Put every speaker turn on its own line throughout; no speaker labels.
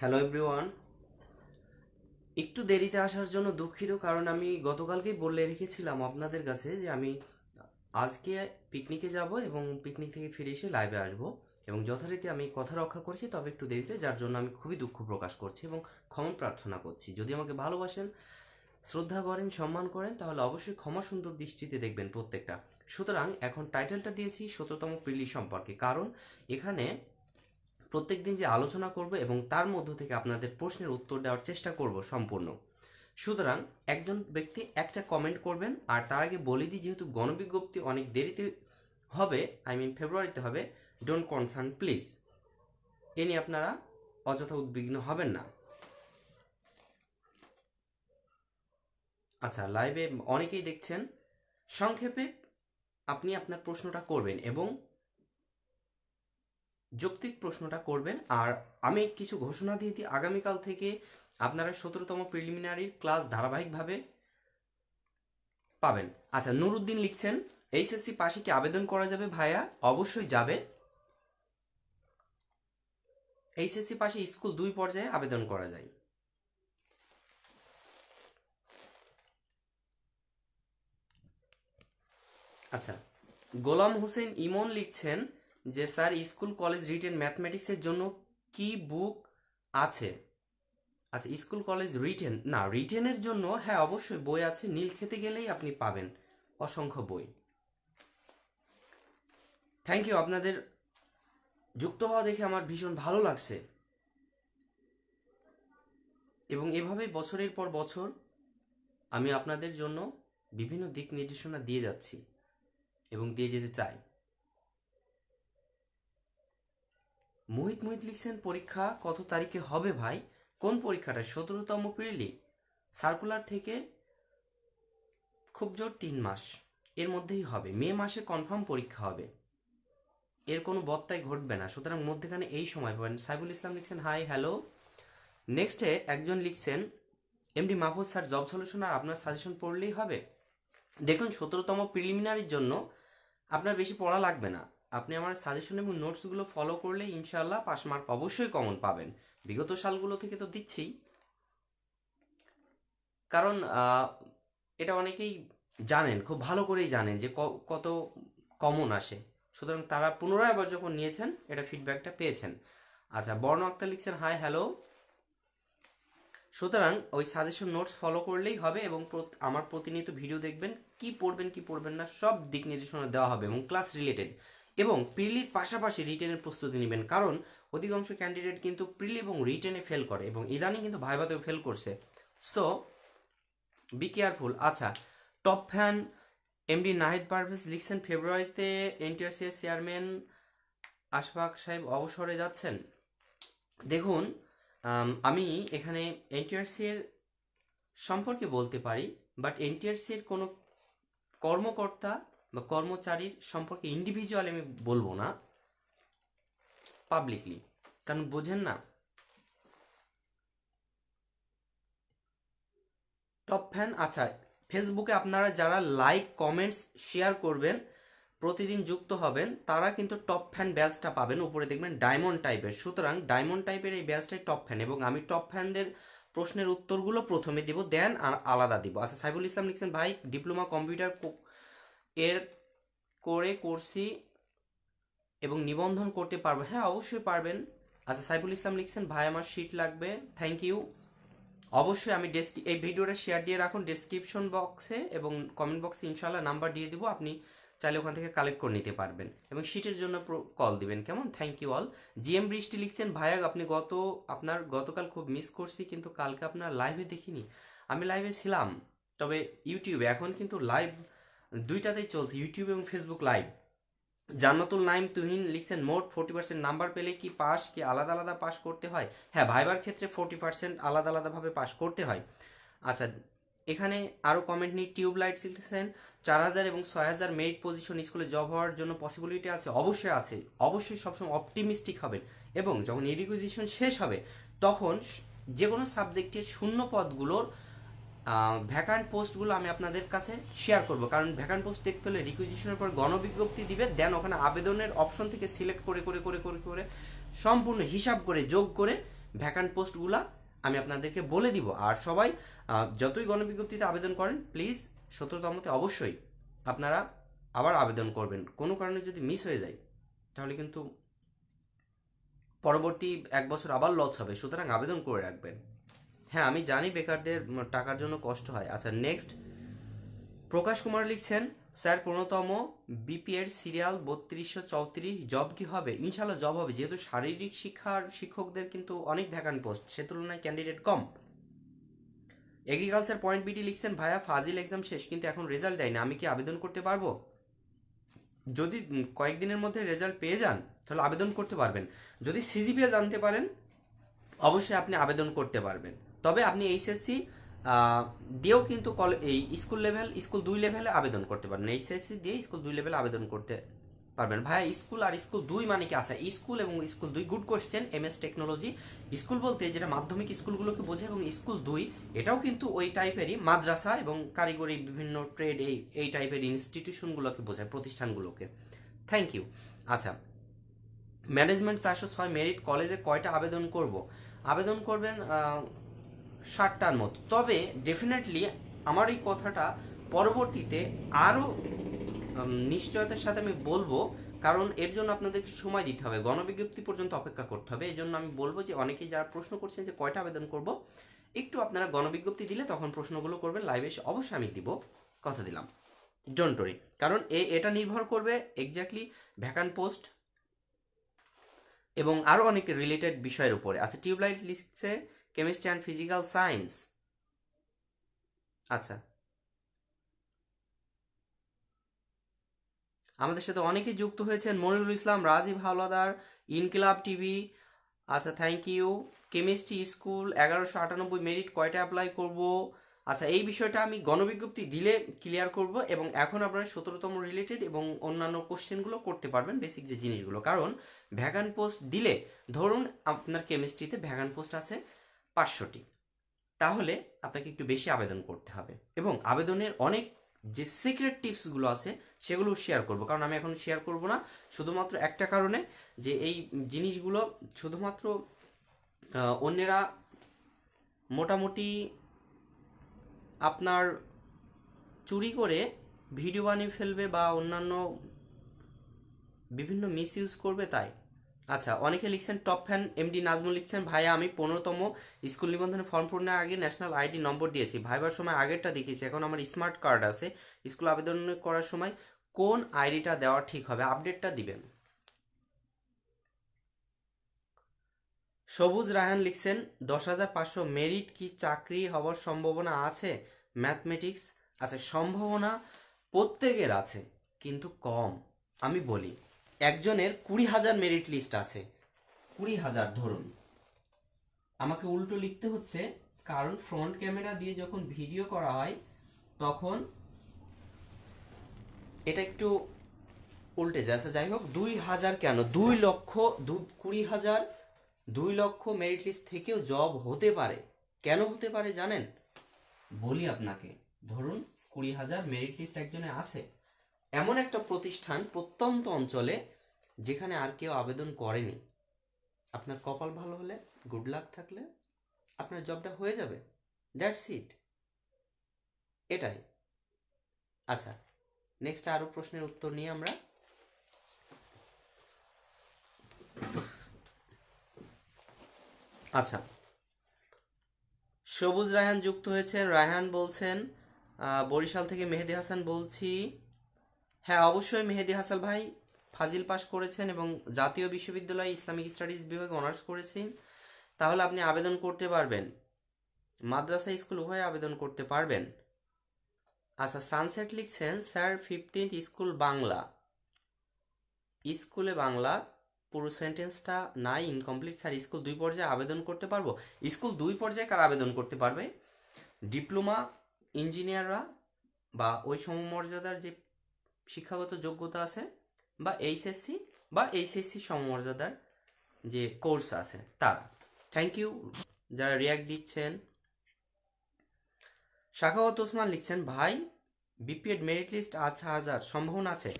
Hello everyone একটু দেরিতে আসার জন্য দুঃখিত কারণ আমি গতকালকেই বলে রেখেছিলাম আপনাদের কাছে যে আমি আজকে পিকনিকে যাব এবং পিকনিক থেকে ফিরে এসে লাইভে আসব এবং যথারীতি আমি কথা রক্ষা করছি তবে একটু দেরিতে যার জন্য আমি খুবই দুঃখ প্রকাশ করছি এবং ক্ষমা প্রার্থনা করছি যদি আমাকে ভালোবাসেন শ্রদ্ধা করেন সম্মান করেন তাহলে অবশ্যই ক্ষমা সুন্দর দৃষ্টিতে দেখবেন প্রত্যেকটা সুতরাং এখন টাইটেলটা দিয়েছি সতেরোতম প্রিলি সম্পর্কে কারণ এখানে প্রত্যেক দিন যে আলোচনা করব এবং তার মধ্য থেকে আপনাদের প্রশ্নের উত্তর দেওয়ার চেষ্টা করব সম্পূর্ণ সুতরাং একজন ব্যক্তি একটা কমেন্ট করবেন আর তার আগে বলে দিই যেহেতু গণবিজ্ঞপ্তি অনেক দেরিতে হবে আই মিন ফেব্রুয়ারিতে হবে ডোন্ট কনসার্ন প্লিজ এ নিয়ে আপনারা অযথা উদ্বিগ্ন হবেন না আচ্ছা লাইভে অনেকেই দেখছেন সংক্ষেপে আপনি আপনার প্রশ্নটা করবেন এবং যৌক্তিক প্রশ্নটা করবেন আর আমি কিছু ঘোষণা দিয়ে দিই আগামীকাল থেকে আপনারা সতেরোতম প্রিলিমিনারির ক্লাস ধারাবাহিকভাবে পাবেন আচ্ছা নুরুদ্দিন লিখছেন এইচএসসি পাশে কি আবেদন করা যাবে ভাইয়া অবশ্যই যাবে এইচএসসি পাশে স্কুল দুই পর্যায়ে আবেদন করা যায় আচ্ছা গোলাম হোসেন ইমন লিখছেন যে স্যার স্কুল কলেজ রিটেন ম্যাথমেটিক্সের জন্য কি বুক আছে আচ্ছা স্কুল কলেজ রিটেন না রিটেনের জন্য হ্যাঁ অবশ্যই বই আছে নীল খেতে গেলেই আপনি পাবেন অসংখ্য বই থ্যাংক ইউ আপনাদের যুক্ত হওয়া দেখে আমার ভীষণ ভালো লাগছে এবং এভাবে বছরের পর বছর আমি আপনাদের জন্য বিভিন্ন দিক নির্দেশনা দিয়ে যাচ্ছি এবং দিয়ে যেতে চাই মোহিত মোহিত লিখছেন পরীক্ষা কত তারিখে হবে ভাই কোন পরীক্ষাটা সতেরোতম প্রিলি সার্কুলার থেকে খুব জোর তিন মাস এর মধ্যেই হবে মে মাসে কনফার্ম পরীক্ষা হবে এর কোনো বত্তাই ঘটবে না সুতরাং মধ্যেখানে এই সময় পাবেন সাইবুল ইসলাম লিখছেন হাই হ্যালো নেক্সটে একজন লিখছেন MD Mahfuz sir job solution আর আপনার সাজেশন পড়লেই হবে দেখুন সতেরোতম প্রিলিমিনারির জন্য আপনার বেশি পড়া লাগবে না আপনি আমার সাজেশন এবং নোটসগুলো ফলো করলে ইনশাল্লাহ পাস মার্ক অবশ্যই কমন পাবেন বিগত সালগুলো থেকে তো দিচ্ছেই কারণ এটা অনেকেই জানেন খুব ভালো করেই জানেন যে কত কমন আসে সুতরাং তারা পুনরায় আবার যখন নিয়েছেন এটা ফিডব্যাকটা পেয়েছেন আচ্ছা বর্ণ আক্তার লিখছেন হাই হ্যালো সুতরাং ওই সাজেশন নোটস ফলো করলেই হবে এবং আমার প্রতিনিয়ত ভিডিও দেখবেন কি পড়বেন কি পড়বেন না সব দিক নির্দেশনা দেওয়া হবে এবং ক্লাস রিলেটেড এবং প্রিলির পাশাপাশি রিটেনের প্রস্তুতি নেবেন কারণ অধিকাংশ ক্যান্ডিডেট কিন্তু প্রিলি এবং রিটেনে ফেল করে এবং ইদানিং কিন্তু ভাইভাতেও ফেল করছে সো বি কেয়ারফুল আচ্ছা top fan MD Nahid Parvez লিখছেন ফেব্রুয়ারিতে এনটিআরসিএস চেয়ারম্যান আশফাক সাহেব অবসরে যাচ্ছেন দেখুন আমি এখানে এনটিআরসির সম্পর্কে বলতে পারি বাট এনটিআরসির কোনো কর্মকর্তা বা কর্মচারীর সম্পর্কে ইন্ডিভিজুয়াল আমি বলবো না পাবলিকলি কারণ বোঝেন না টপ ফ্যান আচ্ছা ফেসবুকে আপনারা যারা লাইক কমেন্টস শেয়ার করবেন প্রতিদিন যুক্ত হবেন তারা কিন্তু টপ ফ্যান ব্যাচটা পাবেন উপরে দেখবেন ডায়মন্ড টাইপের সুতরাং ডায়মন্ড টাইপের এই ব্যাচটাই টপ ফ্যান এবং আমি টপ ফ্যানদের প্রশ্নের উত্তরগুলো প্রথমে দিব দেন আর আলাদা দিব আচ্ছা সাইফুল ইসলাম লিখছেন ভাই ডিপ্লোমা কম্পিউটার এর করে করছি এবং নিবন্ধন করতে পারবো হ্যাঁ অবশ্যই পারবেন আচ্ছা সাইফুল ইসলাম লিখছেন ভাই আমার শিট লাগবে থ্যাংক ইউ অবশ্যই আমি ডেসক্রি এই ভিডিওটা শেয়ার দিয়ে রাখুন ডেসক্রিপশন বক্সে এবং কমেন্ট বক্সে ইনশাল্লাহ নাম্বার দিয়ে দিব আপনি চাইলে ওখান থেকে কালেক্ট করে নিতে পারবেন এবং শিটের জন্য কল দিবেন কেমন thank you all G M Brishti লিখছেন ভাইয়া আপনি গত আপনার গতকাল খুব মিস করছি কিন্তু কালকে আপনার লাইভে দেখিনি আমি লাইভে ছিলাম তবে ইউটিউবে এখন কিন্তু লাইভ দুইটাতেই চলছে ইউটিউব এবং ফেসবুক লাইভ জান্নাতুল নাইম তুহিন লিখছেন মোট ফোর্টি পার্সেন্ট নাম্বার পেলে কি পাস কি আলাদা আলাদা পাস করতে হয় হ্যাঁ ভাইবার ক্ষেত্রে ফোর্টি পার্সেন্ট আলাদা আলাদাভাবে পাস করতে হয় আচ্ছা এখানে আরও কমেন্ট নিয়ে টিউবলাইট লিখেছেন চার হাজার এবং ছয় হাজার মেরিট পজিশন স্কুলে জব হওয়ার জন্য পসিবিলিটি আছে অবশ্যই আছে অবশ্যই সবসময় অপটিমিস্টিক হবেন এবং যখন এডুকেশন শেষ হবে তখন যে কোনো সাবজেক্টের শূন্য পদগুলোর ভ্যাকান্ট পোস্টগুলো আমি আপনাদের কাছে শেয়ার করব কারণ ভ্যাকান্ট পোস্ট দেখতে হলে রিকুইজিশনের পর গণবিজ্ঞপ্তি দিবে দেন ওখানে আবেদনের অপশন থেকে সিলেক্ট করে করে করে করে করে সম্পূর্ণ হিসাব করে যোগ করে ভ্যাকান্ট পোস্টগুলো আমি আপনাদেরকে বলে দিব আর সবাই যতই গণবিজ্ঞপ্তিতে আবেদন করেন প্লিজ সতর্কতামতে অবশ্যই আপনারা আবার আবেদন করবেন কোনো কারণে যদি মিস হয়ে যায় তাহলে কিন্তু পরবর্তী এক বছর আবার লস হবে সুতরাং আবেদন করে রাখবেন হ্যাঁ আমি জানি বেকারদের টাকার জন্য কষ্ট হয় আচ্ছা নেক্সট প্রকাশ কুমার লিখছেন স্যার পনেরোতম বিপিএর সিরিয়াল বত্রিশশো চৌত্রিশ জব কি হবে ইনশাল্লাহ জব হবে যেহেতু শারীরিক শিক্ষার শিক্ষকদের কিন্তু অনেক ভ্যাকান্ট পোস্ট সে তুলনায় ক্যান্ডিডেট কম এগ্রিকালচার পয়েন্ট বিটি লিখছেন ভাইয়া ফাজিল এক্সাম শেষ কিন্তু এখন রেজাল্ট দেয় না আমি কি আবেদন করতে পারবো যদি কয়েকদিনের মধ্যে রেজাল্ট পেয়ে যান তাহলে আবেদন করতে পারবেন যদি সিজিপিএ জানতে পারেন অবশ্যই আপনি আবেদন করতে পারবেন তবে আপনি এইচএসসি দিয়েও কিন্তু এই স্কুল লেভেল স্কুল দুই লেভেলে আবেদন করতে পারবেন এইচএসসি দিয়ে স্কুল দুই লেভেলে আবেদন করতে পারবেন ভাইয়া স্কুল আর স্কুল দুই মানে কি আচ্ছা স্কুল এবং স্কুল দুই good question M S technology school বলতে যেটা মাধ্যমিক স্কুলগুলোকে বোঝে এবং স্কুল দুই এটাও কিন্তু ওই টাইপেরই মাদ্রাসা এবং কারিগরি বিভিন্ন ট্রেড এই এই টাইপের ইনস্টিটিউশনগুলোকে বোঝায় প্রতিষ্ঠানগুলোকে থ্যাংক ইউ আচ্ছা ম্যানেজমেন্ট চারশো ছয় মেরিট কলেজে কয়টা আবেদন করব আবেদন করবেন ষাটটার মতো তবে ডেফিনেটলি আমার এই কথাটা পরবর্তীতে আরও নিশ্চয়তার সাথে আমি বলবো কারণ এর জন্য আপনাদেরকে সময় দিতে হবে গণবিজ্ঞপ্তি পর্যন্ত অপেক্ষা করতে হবে এই জন্য আমি বলবো যে অনেকেই যারা প্রশ্ন করছেন যে কয়টা আবেদন করব একটু আপনারা গণবিজ্ঞপ্তি দিলে তখন প্রশ্নগুলো করবেন লাইভে এসে অবশ্যই আমি দিব কথা দিলাম ডোন্টরি কারণ এ এটা নির্ভর করবে এক্স্যাক্টলি ভ্যাকান পোস্ট এবং আরও অনেক রিলেটেড বিষয়ের উপরে আচ্ছা টিউবলাইট লিস্টে কেমিস্ট্রি অ্যান্ড ফিজিক্যাল সায়েন্স আচ্ছা আমাদের সাথে অনেকেই যুক্ত হয়েছেন মনিরুল ইসলাম রাজীব হাওলাদার ইনকিলাব টিভি আচ্ছা থ্যাংক ইউ কেমিস্ট্রি স্কুল এগারোশো আটানব্বই মেরিট কয়টা অ্যাপ্লাই করব আচ্ছা এই বিষয়টা আমি গণবিজ্ঞপ্তি দিলে ক্লিয়ার করব এবং এখন আপনারা সতেরোতম রিলেটেড এবং অন্যান্য কোশ্চেনগুলো করতে পারবেন বেসিক যে জিনিসগুলো কারণ ভ্যাগান পোস্ট দিলে ধরুন আপনার কেমিস্ট্রিতে ভ্যাগান পোস্ট আছে পাঁচশোটি তাহলে আপনাকে একটু বেশি আবেদন করতে হবে এবং আবেদনের অনেক যে সিক্রেট টিপসগুলো আছে সেগুলো শেয়ার করব কারণ আমি এখন শেয়ার করব না শুধুমাত্র একটা কারণে যে এই জিনিসগুলো শুধুমাত্র অন্যেরা মোটামুটি আপনার চুরি করে ভিডিও বানিয়ে ফেলবে বা অন্যান্য বিভিন্ন মিস করবে তাই আচ্ছা অনেকে লিখছেন টপ ফ্যান এমডি নাজমুল লিখছেন ভাইয়া আমি পনেরোতম স্কুল নিবন্ধনে ফর্ম পূরণের আগে ন্যাশনাল আইডি নম্বর দিয়েছি ভাইবার সময় আগেরটা দেখিয়েছি এখন আমার স্মার্ট কার্ড আছে স্কুল আবেদন করার সময় কোন আইডিটা দেওয়া ঠিক হবে আপডেটটা দিবেন সবুজ রায়হান লিখছেন দশ হাজার পাঁচশো মেরিট কি চাকরি হওয়ার সম্ভাবনা আছে ম্যাথমেটিক্স আচ্ছা সম্ভাবনা প্রত্যেকের আছে কিন্তু কম আমি বলি একজনের কুড়ি হাজার মেরিট লিস্ট আছে কুড়ি হাজার ধরুন আমাকে উল্টো লিখতে হচ্ছে কারণ ফ্রন্ট ক্যামেরা দিয়ে যখন ভিডিও করা হয় তখন এটা একটু উল্টে যায় আচ্ছা যাই হোক দুই হাজার কেন দুই লক্ষ দু কুড়ি হাজার দুই লক্ষ মেরিট লিস্ট থেকেও জব হতে পারে কেন হতে পারে জানেন বলি আপনাকে ধরুন কুড়ি হাজার মেরিট লিস্ট একজনে আছে এমন একটা প্রতিষ্ঠান প্রত্যন্ত অঞ্চলে যেখানে আর কেউ আবেদন করেনি আপনার কপাল ভালো হলে গুড লাক থাকলে আপনার জবটা হয়ে যাবে দ্যাটস ইট এটাই আচ্ছা নেক্সট আরও প্রশ্নের উত্তর নিয়ে আমরা আচ্ছা সবুজ রায়হান যুক্ত হয়েছেন রায়হান বলছেন বরিশাল থেকে মেহেদি হাসান বলছি হ্যাঁ অবশ্যই মেহেদি হাসাল ভাই ফাজিল পাস করেছেন এবং জাতীয় বিশ্ববিদ্যালয়ে ইসলামিক স্টাডিজ বিভাগে অনার্স করেছেন তাহলে আপনি আবেদন করতে পারবেন মাদ্রাসা স্কুল উভয় আবেদন করতে পারবেন আচ্ছা সানসেট লিখছেন স্যার ফিফটিন্থ স্কুল বাংলা স্কুলে বাংলা পুরো সেন্টেন্সটা নাই ইনকমপ্লিট স্যার স্কুল দুই পর্যায়ে আবেদন করতে পারবো স্কুল দুই পর্যায়ে কার আবেদন করতে পারবে ডিপ্লোমা ইঞ্জিনিয়াররা বা ওই সমমর্যাদার যে শিক্ষাগত যোগ্যতা আছে বা এইচএসসি বা এইচএসসি সমমর্যাদার যে কোর্স আছে তা থ্যাংক ইউ যারা রিয়াক্ট দিচ্ছেন শাখাগত ওসমান লিখছেন ভাই বিপিএড মেরিট লিস্ট আজ হাজার সম্ভাবনা আছে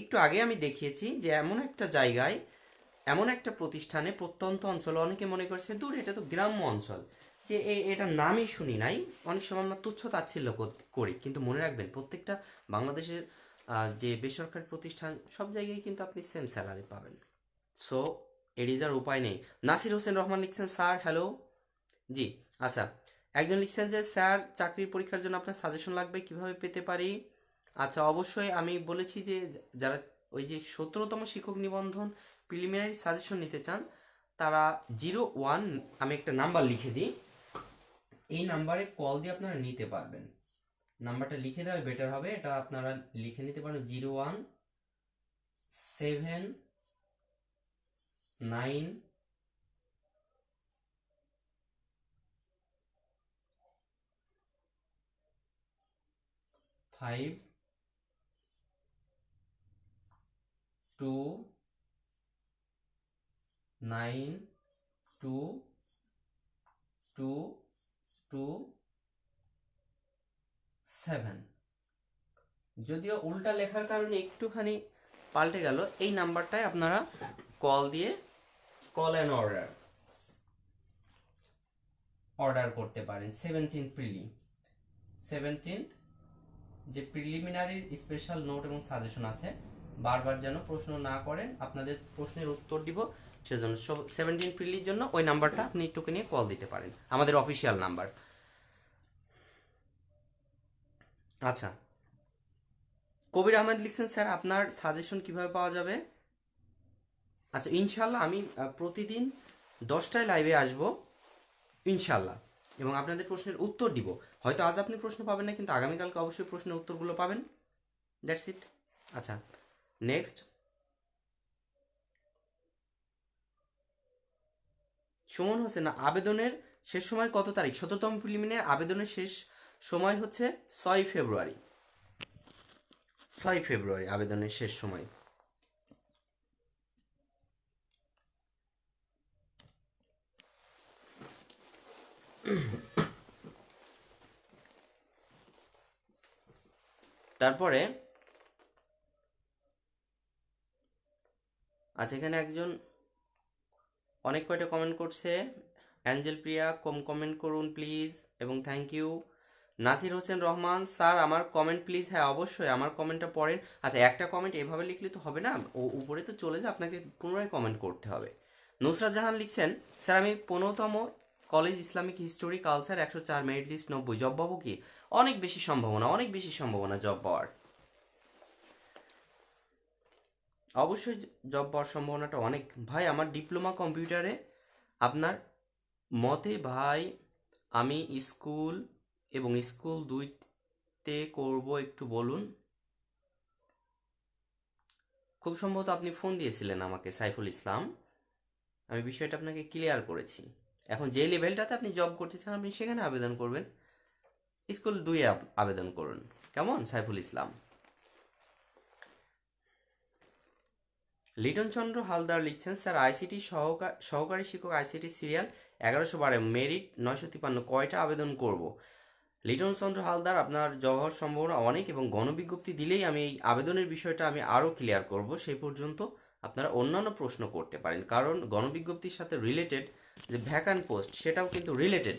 একটু আগে আমি দেখিয়েছি যে এমন একটা জায়গায় এমন একটা প্রতিষ্ঠানে প্রত্যন্ত অঞ্চল অনেকে মনে করছে দূর এটা তো গ্রাম্য অঞ্চল যে এটা নামই শুনি নাই অনেক সময় আমরা তুচ্ছ তাচ্ছিল্য করি কিন্তু মনে রাখবেন প্রত্যেকটা বাংলাদেশের যে বেসরকারি প্রতিষ্ঠান সব জায়গায় কিন্তু আপনি সেম স্যালারি পাবেন সো এরিজার উপায় নেই নাসির হোসেন রহমান লিখছেন স্যার হ্যালো জি আচ্ছা একজন লিখছেন যে স্যার চাকরির পরীক্ষার জন্য আপনার সাজেশন লাগবে কিভাবে পেতে পারি আচ্ছা অবশ্যই আমি বলেছি যে যারা ওই যে সতেরোতম শিক্ষক নিবন্ধন প্রিলিমিনারি সাজেশন নিতে চান তারা জিরো ওয়ান আমি একটা নাম্বার লিখে দিই এই নাম্বারে কল দিয়ে আপনারা নিতে পারবেন নাম্বারটা লিখে দেওয়া বেটার হবে এটা আপনারা লিখে নিতে পারেন zero one seven nine five two nine two two two seven যদিও উল্টা লেখার কারণে একটুখানি পাল্টে গেল এই নাম্বারটায় আপনারা কল দিয়ে কল অ্যান্ড অর্ডার অর্ডার করতে পারেন সেভেন্টিন প্রিলি সেভেন্টিন যে প্রিলিমিনারির স্পেশাল নোট এবং সাজেশন আছে বারবার যেন প্রশ্ন না করেন আপনাদের প্রশ্নের উত্তর দিব সেজন্য সেভেন্টিন প্রিলির জন্য ওই নাম্বারটা আপনি একটুকে নিয়ে কল দিতে পারেন আমাদের অফিসিয়াল নাম্বার আচ্ছা কবির আহমেদ লিখছেন স্যার আপনার সাজেশন কিভাবে পাওয়া যাবে আচ্ছা ইনশাল্লাহ আমি প্রতিদিন দশটায় লাইভে আসব ইনশাল্লাহ এবং আপনাদের প্রশ্নের উত্তর দিব হয়তো আজ আপনি প্রশ্ন পাবেন না কিন্তু আগামীকালকে অবশ্যই প্রশ্নের উত্তরগুলো পাবেন দ্যাটস ইট আচ্ছা নেক্সট সুমন হোসেন আবেদনের শেষ সময় কত তারিখ সতেরোতম প্রিলিমিনারি আবেদনের শেষ সময় হচ্ছে ছয় ফেব্রুয়ারি ছয় ফেব্রুয়ারি আবেদনের শেষ সময় তারপরে আছে এখানে একজন অনেক কয়টা কমেন্ট করছে অ্যাঞ্জেল প্রিয়া কম কমেন্ট করুন প্লিজ এবং thank you Nasir Hossain Rahman sir আমার কমেন্ট প্লিজ হ্যাঁ অবশ্যই আমার কমেন্টটা পড়েন আচ্ছা একটা কমেন্ট এভাবে লিখলে তো হবে না ও উপরে তো চলে যায় আপনাকে পুনরায় কমেন্ট করতে হবে নুসরাত জাহান লিখছেন স্যার আমি পনেরোতম কলেজ ইসলামিক হিস্টোরি কালচার একশো চার মেরিট লিস্ট নব্বই জব পাবো কি অনেক বেশি সম্ভাবনা অনেক বেশি সম্ভাবনা জব পাওয়ার অবশ্যই জব পাওয়ার সম্ভাবনাটা অনেক ভাই আমার ডিপ্লোমা কম্পিউটারে আপনার মতে ভাই আমি স্কুল এবং স্কুল দুইতে করব একটু বলুন খুব সম্ভবত আপনি ফোন দিয়েছিলেন আমাকে সাইফুল ইসলাম আমি বিষয়টা আপনাকে ক্লিয়ার করেছি এখন যে লেভেলটাতে আপনি জব করতে চান আপনি সেখানে আবেদন করবেন স্কুল দুই আবেদন করুন কেমন সাইফুল ইসলাম লিটন চন্দ্র হালদার লিখছেন স্যার আইসিটি সহকারী শিক্ষক আইসিটি সিরিয়াল এগারোশো বারে মেরিট নয়শো তিপান্ন কয়টা আবেদন করব লিটন চন্দ্র হালদার আপনার জহর সম্ভাবনা অনেক এবং গণবিজ্ঞপ্তি দিলেই আমি এই আবেদনের বিষয়টা আমি আরও ক্লিয়ার করব সেই পর্যন্ত আপনারা অন্যান্য প্রশ্ন করতে পারেন কারণ গণবিজ্ঞপ্তির সাথে রিলেটেড যে ভ্যাকান্ট পোস্ট সেটাও কিন্তু রিলেটেড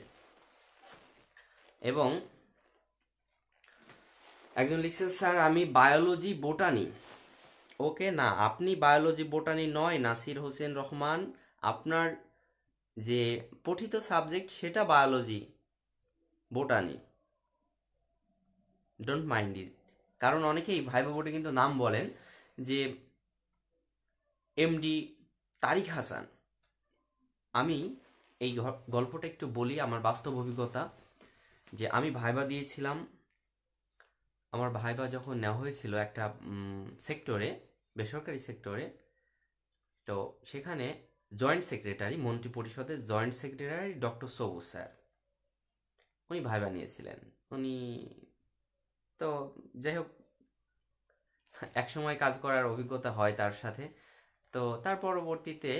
এবং একজন লিখছেন স্যার আমি বায়োলজি বোটানি ওকে না আপনি বায়োলজি বোটানি নয় নাসির হোসেন রহমান আপনার যে পঠিত সাবজেক্ট সেটা biology botany don't mind it কারণ অনেকেই ভাইবা বোর্ডে কিন্তু নাম বলেন যে এমডি তারিক হাসান আমি এই গল্পটা একটু বলি আমার বাস্তব অভিজ্ঞতা যে আমি ভাইবা দিয়েছিলাম আমার ভাইবা যখন নেওয়া হয়েছিল একটা সেক্টরে বেসরকারি সেক্টরে তো সেখানে জয়েন্ট সেক্রেটারি মন্ত্রী পরিষদের joint secretary doctor Sabuj sir উনি ভাইবা নিয়েছিলেন উনি তো যাই হোক একসময় কাজ করার অভিজ্ঞতা হয় তার সাথে তো তার পরবর্তীতে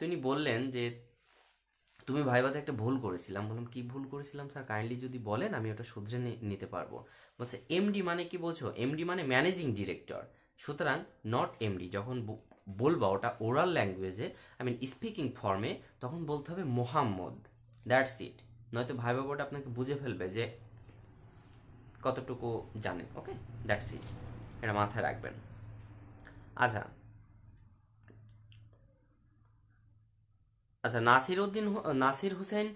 তিনি বললেন যে তুমি ভাইবাতে একটা ভুল করেছিলাম বললাম কি ভুল করেছিলাম স্যার কাইন্ডলি যদি বলেন আমি ওটা শুধরে নিতে পারবো বলছে এমডি মানে কি বোঝো এমডি মানে ম্যানেজিং ডিরেক্টর সুতরাং নট এমডি যখন বলবা ওটা ওরাল ল্যাঙ্গুয়েজে আই মিন স্পিকিং ফর্মে তখন বলতে হবে মোহাম্মদ দ্যাটস ইট নয়তো ভাইবাবাটা আপনাকে বুঝে ফেলবে যে কতটুকু জানেন ওকে দেখছি এটা মাথায় রাখবেন আচ্ছা আচ্ছা নাসির উদ্দিন নাসির হোসেন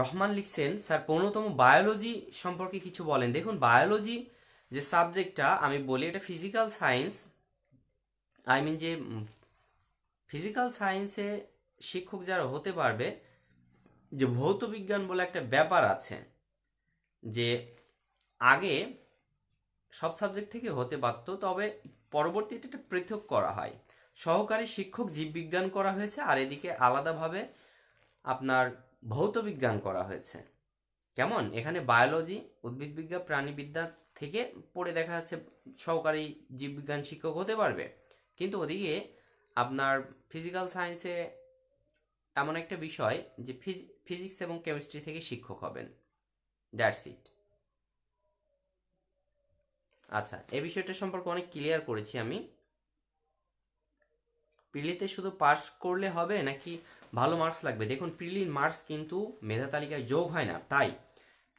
রহমান লিখছেন স্যার পনেরোতম বায়োলজি সম্পর্কে কিছু বলেন দেখুন বায়োলজি যে সাবজেক্টটা আমি বলি এটা ফিজিক্যাল সায়েন্স আই মিন যে ফিজিক্যাল সায়েন্সে শিক্ষক যারা হতে পারবে যে ভৌত বিজ্ঞান বলে একটা ব্যাপার আছে যে আগে সব সাবজেক্ট থেকে হতে পারত তবে পরবর্তীতে এটা পৃথক করা হয় সহকারী শিক্ষক জীববিজ্ঞান করা হয়েছে আর এদিকে আলাদাভাবে আপনার ভৌত বিজ্ঞান করা হয়েছে কেমন এখানে বায়োলজি উদ্ভিদবিজ্ঞান প্রাণীবিদ্যা থেকে পড়ে দেখা যাচ্ছে সহকারী জীববিজ্ঞান শিক্ষক হতে পারবে কিন্তু ওদিকে আপনার ফিজিক্যাল সায়েন্সে এমন একটা বিষয় যে ফিজিক্স এবং কেমিস্ট্রি থেকে শিক্ষক হবেন দ্যাটস ইট আচ্ছা এই বিষয়টা সম্পর্কে অনেক ক্লিয়ার করেছি আমি প্রিলিতে শুধু পাস করলে হবে নাকি ভালো মার্কস লাগবে দেখুন প্রিলির মার্কস কিন্তু মেধা তালিকায় যোগ হয় না তাই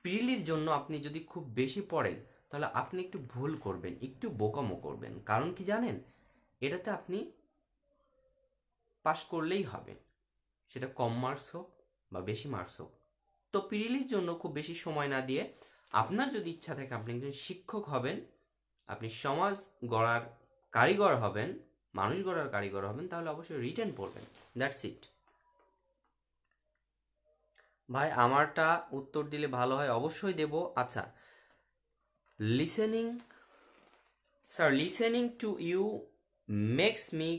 প্রিলির জন্য আপনি যদি খুব বেশি পড়েন তাহলে আপনি একটু ভুল করবেন একটু বোকামো করবেন কারণ কি জানেন এটাতে আপনি পাস করলেই হবে সেটা কম মার্কস হোক বা বেশি মার্কস হোক তো প্রিলির জন্য খুব বেশি সময় না দিয়ে আপনার যদি ইচ্ছা থাকে আপনি একজন শিক্ষক হবেন আপনি সমাজ গড়ার কারিগর হবেন মানুষ গড়ার কারিগর হবেন তাহলে অবশ্যই রিটার্ন পড়বেন দ্যাটস ইট ভাই আমারটা উত্তর দিলে ভালো হয় অবশ্যই দেব আচ্ছা listening sir listening to you makes me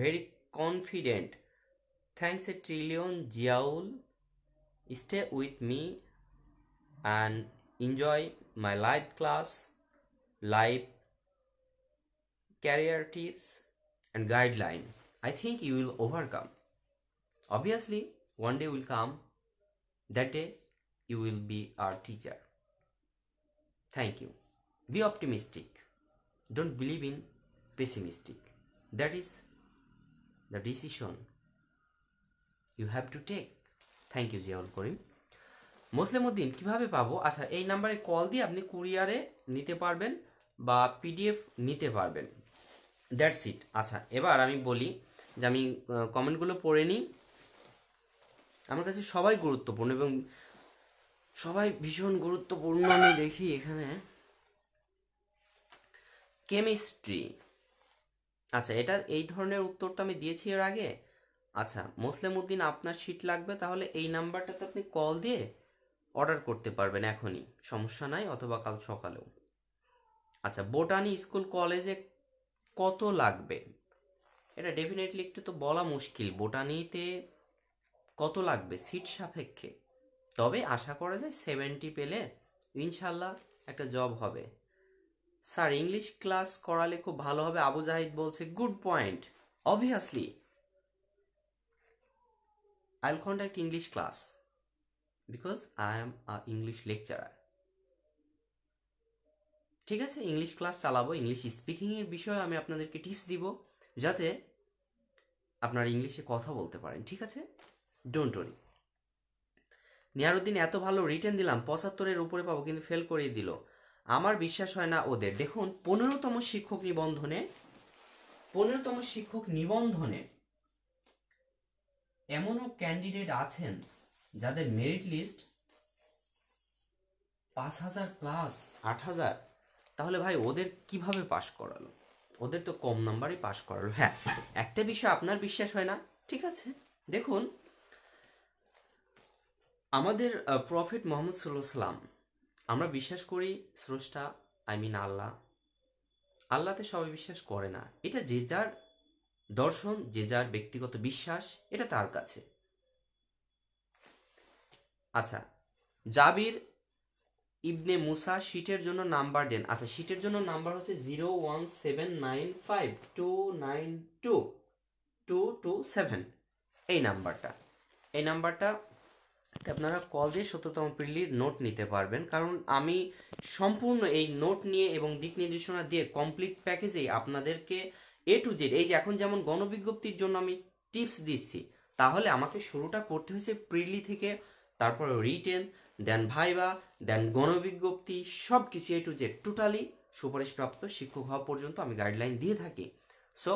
very confident thanks a trillion Ziaul stay with me and enjoy my live class life, career tips, and guideline, I think you will overcome. Obviously, one day will come, that day you will be our teacher. Thank you. Be optimistic. Don't believe in pessimistic. That is the decision you have to take thank you Ziaul Karim Moslemuddin কীভাবে পাবো আচ্ছা এই নাম্বারে call দিয়ে আপনি কুরিয়ারে নিতে পারবেন বা পিডিএফ নিতে পারবেন দ্যাটস ইট আচ্ছা এবার আমি বলি যে আমি কমেন্টগুলো পড়ে নিই আমার কাছে সবাই গুরুত্বপূর্ণ এবং সবাই ভীষণ গুরুত্বপূর্ণ আমি দেখি এখানে কেমিস্ট্রি আচ্ছা এটা এই ধরনের উত্তরটা আমি দিয়েছি এর আগে আচ্ছা মুসলিম উদ্দিন আপনার সিট লাগবে তাহলে এই নাম্বারটাতে আপনি কল দিয়ে অর্ডার করতে পারবেন এখনই সমস্যা নাই অথবা কাল সকালেও আচ্ছা বোটানি স্কুল কলেজে কত লাগবে এটা ডেফিনেটলি একটু তো বলা মুশকিল বোটানিতে কত লাগবে সিট সাপেক্ষে তবে আশা করা যায় সেভেন্টি পেলে ইনশাল্লাহ একটা জব হবে স্যার ইংলিশ ক্লাস করালে খুব ভালো হবে আবু জাহিদ বলছে good point obviously I'll conduct English class because I am a English lecturer ঠিক আছে ইংলিশ ক্লাস চালাবো ইংলিশ স্পিকিংয়ের বিষয়ে আমি আপনাদেরকে টিপস দিব যাতে আপনারা ইংলিশে কথা বলতে পারেন ঠিক আছে ডোন্ট ওরি নিহারুদ্দিন এত ভালো রিটার্ন দিলাম পঁচাত্তরের উপরে পাবো কিন্তু ফেল করিয়ে দিল আমার বিশ্বাস হয় না ওদের দেখুন পনেরোতম শিক্ষক নিবন্ধনে পনেরোতম শিক্ষক নিবন্ধনে এমনও ক্যান্ডিডেট আছেন যাদের মেরিট লিস্ট পাঁচ হাজার প্লাস আট হাজার তাহলে ভাই ওদের কিভাবে পাশ করালো ওদের তো কম নাম্বারই পাশ করালো হ্যাঁ একটা বিষয় আপনার বিশ্বাস হয় না ঠিক আছে দেখুন আমাদের প্রফিট মোহাম্মদ সাল্লাম আমরা বিশ্বাস করি স্রষ্টা আই মিন আল্লাহ আল্লাহতে সবাই বিশ্বাস করে না এটা যে যার দর্শন যে যার ব্যক্তিগত বিশ্বাস এটা তার কাছে আচ্ছা জাবির ইবনে মুসা শীটের জন্য নাম্বার দেন আচ্ছা শীটের জন্য নাম্বার হচ্ছে zero one seven nine five two nine two two two seven এই নাম্বারটা এই নাম্বারটা আপনারা কল দিয়ে সত্যতম প্রিলির নোট নিতে পারবেন কারণ আমি সম্পূর্ণ এই নোট নিয়ে এবং দিক নির্দেশনা দিয়ে কমপ্লিট প্যাকেজেই আপনাদেরকে এ টু জেড এই যে এখন যেমন গণবিজ্ঞপ্তির জন্য আমি টিপস দিচ্ছি তাহলে আমাকে শুরুটা করতে হয়েছে প্রিলি থেকে তারপর রিটেন দেন ভাইবা দেন গণবিজ্ঞপ্তি সব কিছু এ টু জেড টোটালি সুপারিশপ্রাপ্ত শিক্ষক হওয়া পর্যন্ত আমি গাইডলাইন দিয়ে থাকি সো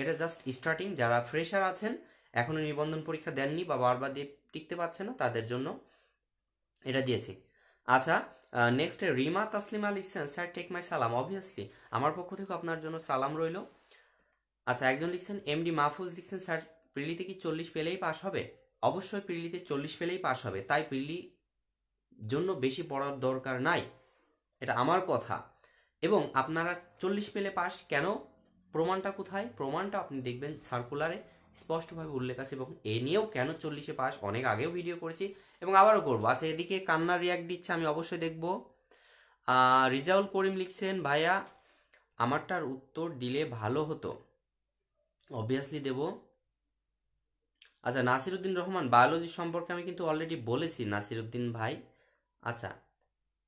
এটা জাস্ট স্টার্টিং যারা ফ্রেশার আছেন এখনও নিবন্ধন পরীক্ষা দেননি বা বারবার দিয়ে টিকতে পারছে না তাদের জন্য এটা দিয়েছি আচ্ছা নেক্সট রিমা তাসলিমা লিখছেন স্যার টেক মাই সালাম অবভিয়াসলি আমার পক্ষ থেকে আপনার জন্য সালাম রইল আচ্ছা একজন লিখছেন এমডি মাহফুজ লিখছেন স্যার প্রিলিতে কি চল্লিশ পেলেই পাশ হবে অবশ্যই পিলিতে চল্লিশ পেলেই পাশ হবে তাই পিলি জন্য বেশি পড়ার দরকার নাই এটা আমার কথা এবং আপনারা চল্লিশ পেলে পাস কেন প্রমাণটা কোথায় প্রমাণটা আপনি দেখবেন সার্কুলারে স্পষ্টভাবে উল্লেখ আছে এবং এ নিয়েও কেন চল্লিশে পাস অনেক আগেও ভিডিও করেছি এবং আবারও করবো আচ্ছা এদিকে কান্নার রিয়াক্ট দিচ্ছে আমি অবশ্যই দেখব রিজাউল করিম লিখছেন ভাইয়া আমারটার উত্তর দিলে ভালো হতো অবভিয়াসলি দেব আচ্ছা নাসিরুদ্দিন রহমান বায়োলজি সম্পর্কে আমি কিন্তু অলরেডি বলেছি নাসিরুদ্দিন ভাই আচ্ছা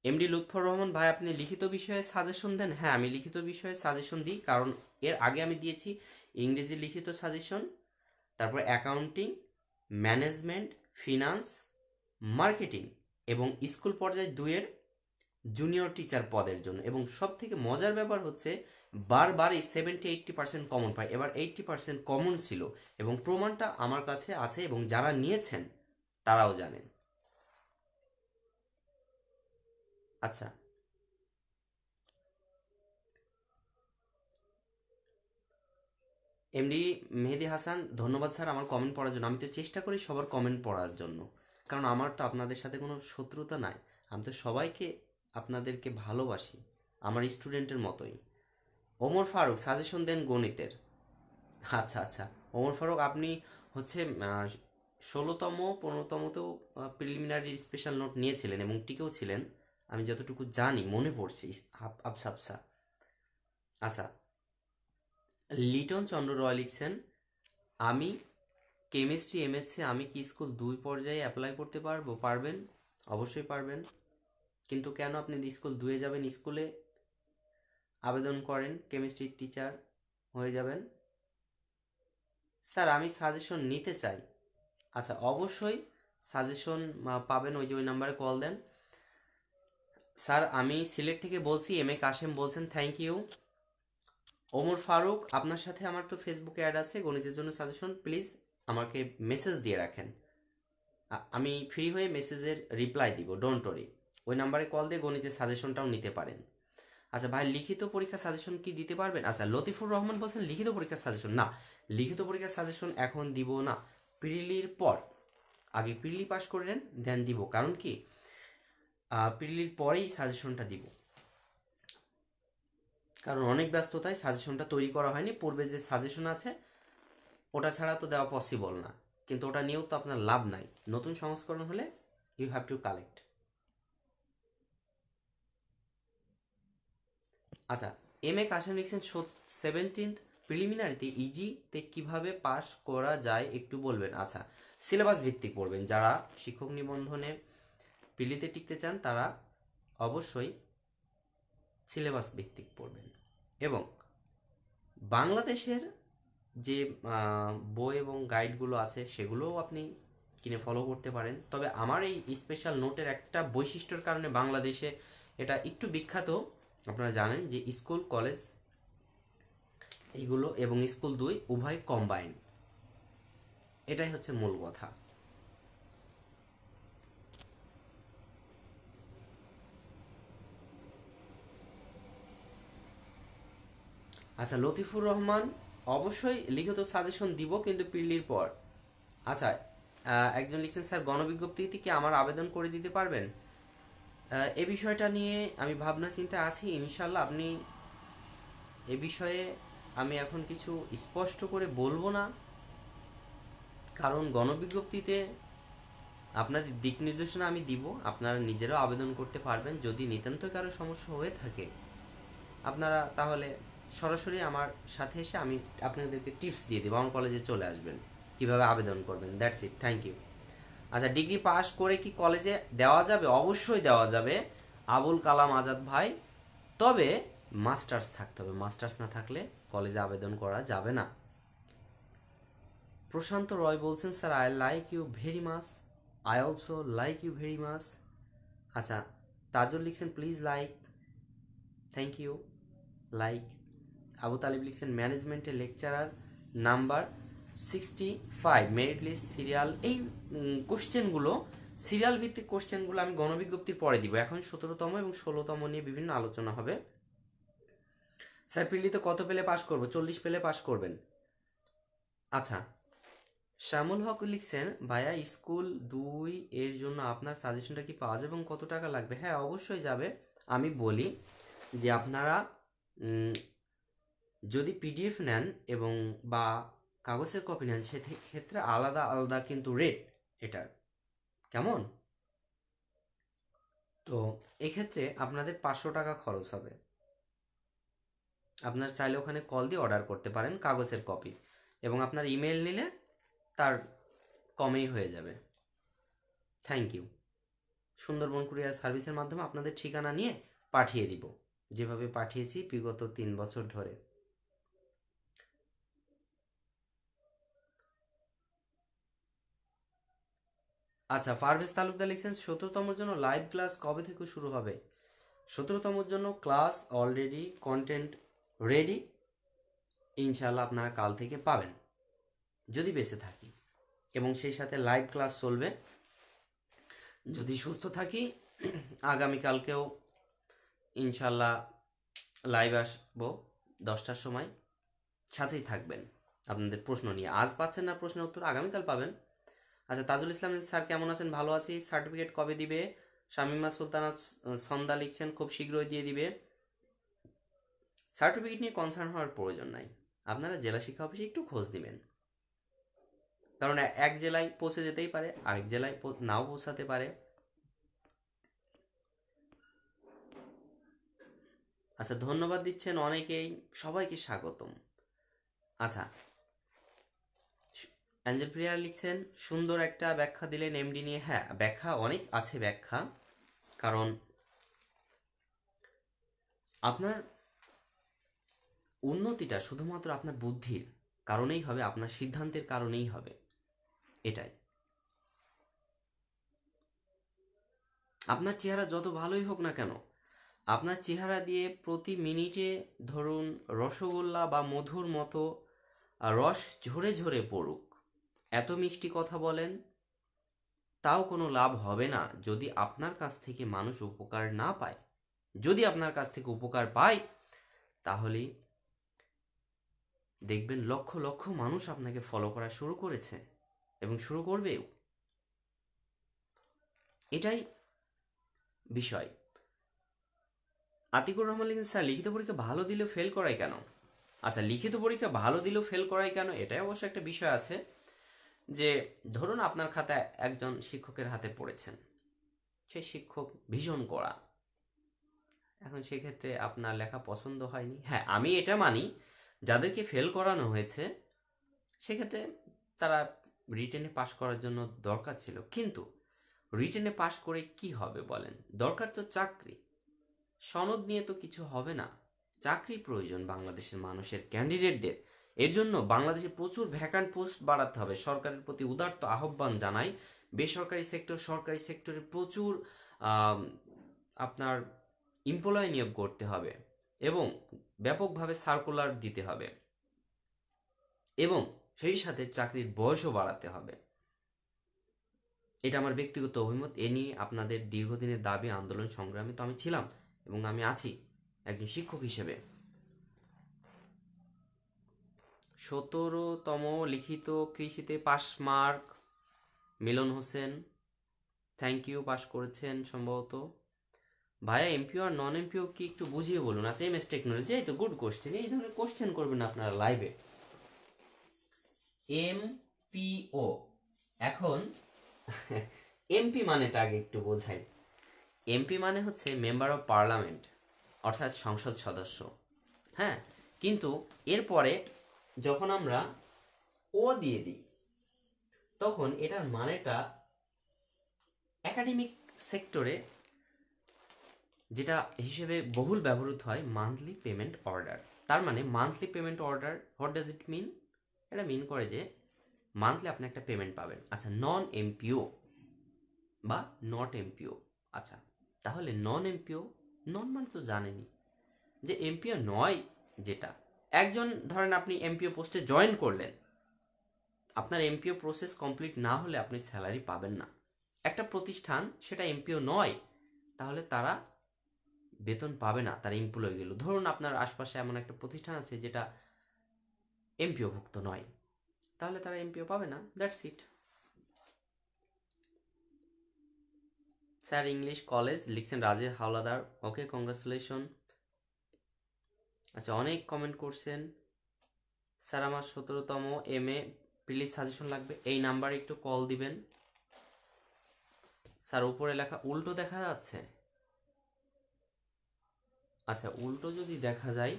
এমডি লুৎফর রহমান ভাই আপনি লিখিত বিষয়ে সাজেশন দেন হ্যাঁ আমি লিখিত বিষয়ে সাজেশন দিই কারণ এর আগে আমি দিয়েছি ইংরেজি লিখিত সাজেশন তারপর অ্যাকাউন্টিং ম্যানেজমেন্ট ফিনান্স মার্কেটিং এবং স্কুল পর্যায়ে দুয়ের জুনিয়র টিচার পদের জন্য এবং সব থেকে মজার ব্যাপার হচ্ছে বারবার এই সেভেন্টি এইটটি পার্সেন্ট কমন পায় এবার এইটটি পার্সেন্ট কমন ছিল এবং প্রমাণটা আমার কাছে আছে এবং যারা নিয়েছেন তারাও জানেন আচ্ছা এমডি মেহেদি হাসান ধন্যবাদ স্যার আমার কমেন্ট পড়ার জন্য আমি তো চেষ্টা করি সবার কমেন্ট পড়ার জন্য কারণ আমার তো আপনাদের সাথে কোনো শত্রুতা নাই আমি তো সবাইকে আপনাদেরকে ভালোবাসি আমার স্টুডেন্টের মতোই ওমর ফারুক সাজেশন দেন গণিতের আচ্ছা আচ্ছা ওমর ফারুক আপনি হচ্ছে ষোলোতম পনেরোতমতেও প্রিলিমিনারি স্পেশাল নোট নিয়েছিলেন এবং টিকেও ছিলেন আমি যতটুকু জানি মনে পড়ছি আফসাফসা আচ্ছা লিটন চন্দ্র রয় লিখছেন আমি কেমিস্ট্রি এমএসসি আমি কি স্কুল দুই পর্যায়ে অ্যাপ্লাই করতে পারবো পারবেন অবশ্যই পারবেন কিন্তু কেন আপনি স্কুল দুয়ে যাবেন স্কুলে আবেদন করেন কেমিস্ট্রির টিচার হয়ে যাবেন স্যার আমি সাজেশন নিতে চাই আচ্ছা অবশ্যই সাজেশন পাবেন ওই যে ওই নাম্বারে কল দেন স্যার আমি সিলেট থেকে বলছি এম এ কাশেম বলছেন থ্যাংক ইউ ওমর ফারুক আপনার সাথে আমার একটু ফেসবুকে অ্যাড আছে গণিতের জন্য সাজেশন প্লিজ আমাকে মেসেজ দিয়ে রাখেন আমি ফ্রি হয়ে মেসেজের রিপ্লাই দিব ডোন্ট ওরি ওই নাম্বারে কল দিয়ে গণিতের সাজেশনটাও নিতে পারেন আচ্ছা ভাই লিখিত পরীক্ষা সাজেশন কি দিতে পারবেন আচ্ছা লতিফুর রহমান বলছেন লিখিত পরীক্ষার সাজেশন না লিখিত পরীক্ষার সাজেশন এখন দিব না পিরিলির পর আগে প্রিলি পাস করে নেন দেন দিব কারণ কি প্রিলির পরেই সাজেশনটা দিব কারণ অনেক ব্যস্ততায় সাজেশনটা তৈরি করা হয়নি পূর্বে যে সাজেশন আছে ওটা ছাড়া তো দেওয়া পসিবল না কিন্তু ওটা নিয়েও তো আপনার লাভ নাই নতুন সংস্করণ হলে ইউ হ্যাভ টু কালেক্ট আচ্ছা এম এ কাশেম লিখছেন সেভেন্টিন প্রিলিমিনারিতে ইজিতে কিভাবে পাস করা যায় একটু বলবেন আচ্ছা সিলেবাস ভিত্তিক পড়বেন যারা শিক্ষক নিবন্ধনে পিলিতে টিকতে চান তারা অবশ্যই সিলেবাস ভিত্তিক পড়বেন এবং বাংলাদেশের যে বই এবং গাইডগুলো আছে সেগুলোও আপনি কিনে ফলো করতে পারেন তবে আমার এই স্পেশাল নোটের একটা বৈশিষ্ট্যর কারণে বাংলাদেশে এটা একটু বিখ্যাত আপনারা জানেন যে স্কুল কলেজ এইগুলো এবং স্কুল দুই উভয় কম্বাইন এটাই হচ্ছে মূল কথা আচ্ছা লতিফুর রহমান অবশ্যই লিখিত সাজেশন দিব কিন্তু পিল্লির পর আচ্ছা একজন লিখছেন স্যার গণবিজ্ঞপ্তিতে কি আমার আবেদন করে দিতে পারবেন এ বিষয়টা নিয়ে আমি ভাবনা চিন্তা আছি ইনশাল্লাহ আপনি এ বিষয়ে আমি এখন কিছু স্পষ্ট করে বলবো না কারণ গণবিজ্ঞপ্তিতে আপনাদের দিক নির্দেশনা আমি দিব আপনারা নিজেরাও আবেদন করতে পারবেন যদি নিতান্ত কারো সমস্যা হয়ে থাকে আপনারা তাহলে সরাসরি আমার সাথে এসে আমি আপনাদেরকে টিপস দিয়ে দেবো আমার কলেজে চলে আসবেন কিভাবে আবেদন করবেন দ্যাটস ইট থ্যাংক ইউ আচ্ছা ডিগ্রি পাস করে কি কলেজে দেওয়া যাবে অবশ্যই দেওয়া যাবে আবুল কালাম আজাদ ভাই তবে মাস্টার্স থাকতে হবে মাস্টার্স না থাকলে কলেজে আবেদন করা যাবে না প্রশান্ত রয় বলছেন sir I like you very much I also like you very much আচ্ছা তাজুল লিখছেন please like thank you like Abu Talib লিখছেন ম্যানেজমেন্টের lecturer number sixty five merit list serial এই কোশ্চেনগুলো সিরিয়াল ভিত্তিক কোশ্চেনগুলো আমি গণবিজ্ঞপ্তির পরে দিব এখন সতেরোতম এবং ষোলোতম নিয়ে বিভিন্ন আলোচনা হবে স্যার পিল্লিতে কত পেলে পাশ করবো চল্লিশ পেলে পাশ করবেন আচ্ছা শ্যামুল হক লিখছেন ভাইয়া স্কুল দুই এর জন্য আপনার সাজেশনটা কি পাওয়া যাবে এবং কত টাকা লাগবে হ্যাঁ অবশ্যই যাবে আমি বলি যে আপনারা যদি পিডিএফ নেন এবং বা কাগজের কপি নেন ক্ষেত্রে আলাদা আলাদা কিন্তু রেট এটার কেমন তো এক্ষেত্রে আপনাদের পাঁচশো টাকা খরচ হবে আপনার চাইলে ওখানে কল দিয়ে অর্ডার করতে পারেন কাগজের কপি এবং আপনার ইমেল নিলে তার কমেই হয়ে যাবে থ্যাংক ইউ সুন্দরবন কুরিয়ার সার্ভিসের মাধ্যমে আপনাদের ঠিকানা নিয়ে পাঠিয়ে দিব যেভাবে পাঠিয়েছি বিগত তিন বছর ধরে আচ্ছা পারভেজ তালুকদার লিখছেন সতেরোতমর জন্য লাইভ ক্লাস কবে থেকে শুরু হবে সতেরোতমর জন্য ক্লাস অলরেডি কন্টেন্ট রেডি ইনশাল্লাহ আপনারা কাল থেকে পাবেন যদি বেঁচে থাকি এবং সেই সাথে লাইভ ক্লাস চলবে যদি সুস্থ থাকি আগামীকালকেও ইনশাল্লাহ লাইভ আসবো দশটার সময় সাথেই থাকবেন আপনাদের প্রশ্ন নিয়ে আজ পাচ্ছেন না প্রশ্নের উত্তর আগামীকাল পাবেন আচ্ছা তাজুল ইসলাম স্যার কেমন আছেন ভালো আছি সার্টিফিকেট কবে দিবে শামিমা সুলতানা সন্ধ্যা লিখছেন খুব শীঘ্রই দিয়ে দিবে সার্টিফিকেট নিয়ে কনসার্ন হওয়ার প্রয়োজন নাই আপনারা জেলা শিক্ষা অফিসে একটু খোঁজ দিবেন কারণ এক জেলায় পৌঁছে যেতেই পারে আরেক জেলায় নাও পৌঁছাতে পারে আচ্ছা ধন্যবাদ দিচ্ছেন অনেকেই সবাইকে স্বাগতম আচ্ছা অ্যাঞ্জেল প্রিয়া লিখছেন সুন্দর একটা ব্যাখ্যা দিলেন এমডি নিয়ে হ্যাঁ ব্যাখ্যা অনেক আছে ব্যাখ্যা কারণ আপনার উন্নতিটা শুধুমাত্র আপনার বুদ্ধির কারণেই হবে আপনার সিদ্ধান্তের কারণেই হবে এটাই আপনার চেহারা যত ভালোই হোক না কেন আপনার চেহারা দিয়ে প্রতি মিনিটে ধরুন রসগোল্লা বা মধুর মতো রস ঝরে ঝরে পড়ুক এত মিষ্টি কথা বলেন তাও কোনো লাভ হবে না যদি আপনার কাছ থেকে মানুষ উপকার না পায় যদি আপনার কাছ থেকে উপকার পায় তাহলে দেখবেন লক্ষ লক্ষ মানুষ আপনাকে ফলো করা শুরু করেছে এবং শুরু করবেও এটাই বিষয় আতিকুর রহমান লিখেন স্যার লিখিত পরীক্ষা ভালো দিলেও ফেল করায় কেন আচ্ছা লিখিত পরীক্ষা ভালো দিলেও ফেল করায় কেন এটাই অবশ্য একটা বিষয় আছে যে ধরুন আপনার খাতায় একজন শিক্ষকের হাতে পড়েছেন সেই শিক্ষক ভীষণ কড়া এখন সেক্ষেত্রে আপনার লেখা পছন্দ হয়নি হ্যাঁ আমি এটা মানি যাদেরকে ফেল করানো হয়েছে সেক্ষেত্রে তারা রিটেনে পাশ করার জন্য দরকার ছিল কিন্তু রিটেনে পাশ করে কি হবে বলেন দরকার তো চাকরি সনদ নিয়ে তো কিছু হবে না চাকরি প্রয়োজন বাংলাদেশের মানুষের ক্যান্ডিডেটদের এর জন্য বাংলাদেশে প্রচুর ভ্যাকান্ট পোস্ট বাড়াতে হবে সরকারের প্রতি উদার্ত আহ্বান জানাই বেসরকারি সেক্টর সরকারি সেক্টরে প্রচুর আপনার এমপ্লয় নিয়োগ করতে হবে এবং ব্যাপকভাবে সার্কুলার দিতে হবে এবং সেই সাথে চাকরির বয়সও বাড়াতে হবে এটা আমার ব্যক্তিগত অভিমত এ নিয়ে আপনাদের দীর্ঘদিনের দাবি আন্দোলন সংগ্রামে তো আমি ছিলাম এবং আমি আছি একজন শিক্ষক হিসেবে সতেরোতম লিখিত কৃষিতে pass mark Milon Hossain thank you pass করেছেন সম্ভবত ভাইয়া এমপিও আর নন এমপিও কি একটু বুঝিয়ে বলুন আর সেম এস টেকনোলজি এই তো গুড কোশ্চেন এই ধরনের কোশ্চেন করবেন আপনারা লাইভে এমপিও এখন এমপি মানেটা আগে একটু বোঝাই এমপি মানে হচ্ছে মেম্বার অফ পার্লামেন্ট অর্থাৎ সংসদ সদস্য হ্যাঁ কিন্তু এরপরে যখন আমরা ও দিয়ে দিই তখন এটার মানেটা একাডেমিক সেক্টরে যেটা হিসেবে বহুল ব্যবহৃত হয় মান্থলি পেমেন্ট অর্ডার তার মানে monthly payment order what does it mean এটা মিন করে যে মান্থলি আপনি একটা পেমেন্ট পাবেন আচ্ছা নন এমপিও বা নট এমপিও আচ্ছা তাহলে নন এমপিও নন মানে তো জানেনি যে এমপিও নয় যেটা একজন ধরেন আপনি এমপিও পোস্টে জয়েন করলেন আপনার এমপিও প্রসেস কমপ্লিট না হলে আপনি স্যালারি পাবেন না একটা প্রতিষ্ঠান সেটা এমপিও নয় তাহলে তারা বেতন পাবে না তারা গেল ধরুন আপনার আশপাশে এমন একটা প্রতিষ্ঠান আছে যেটা এমপিওভুক্ত নয় তাহলে তারা এমপিও পাবে না that's it sir English college লিখছেন রাজীব হাওলাদার ওকে কংগ্রেচুলেশন আচ্ছা অনেক কমেন্ট করছেন স্যার আমার সতেরোতম এম এ প্লিজ সাজেশন লাগবে এই নাম্বারে একটু কল দিবেন স্যার উপরে লেখা উল্টো দেখা যাচ্ছে আচ্ছা উল্টো যদি দেখা যায়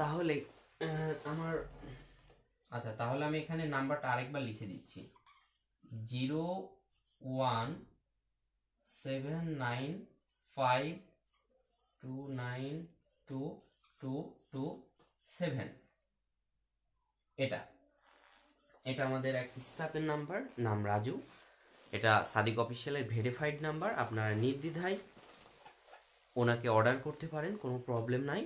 তাহলে আমার আচ্ছা তাহলে আমি এখানে নাম্বারটা আরেকবার লিখে দিচ্ছি zero one seven nine five two nine two two two seven এটা এটা আমাদের এক স্টাফের নাম্বার নাম রাজু এটা সাদিক অফিসিয়ালের ভেরিফাইড নাম্বার আপনারা নির্দ্বিধায় ওনাকে অর্ডার করতে পারেন কোনো প্রবলেম নাই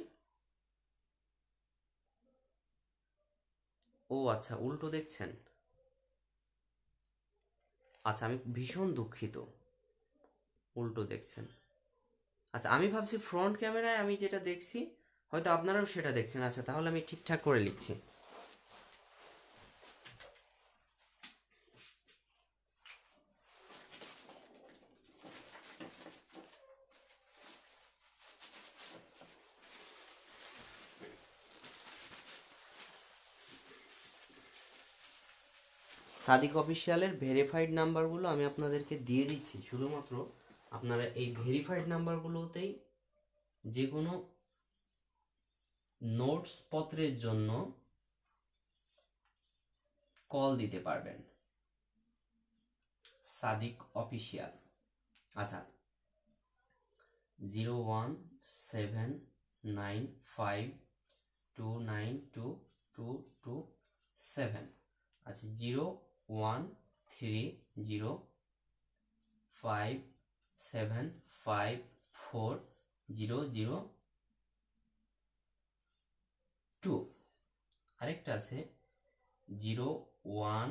ও আচ্ছা উল্টো দেখছেন আচ্ছা আমি ভীষণ দুঃখিত উল্টো দেখছেন আচ্ছা আমি ভাবছি ফ্রন্ট ক্যামেরায় আমি যেটা দেখছি হয়তো আপনারাও সেটা দেখছেন আচ্ছা তাহলে আমি ঠিকঠাক করে লিখছি সাদিক অফিসিয়ালের ভেরিফাইড নাম্বারগুলো আমি আপনাদেরকে দিয়ে দিচ্ছি শুধুমাত্র আপনারা এই ভেরিফাইড নাম্বারগুলোতেই যে কোনো নোটস পত্রের জন্য কল দিতে পারবেন সাদিক অফিসিয়াল আচ্ছা zero one seven nine five two nine two two two seven আচ্ছা zero one three zero five seven five four zero zero two আরেকটা আছে zero one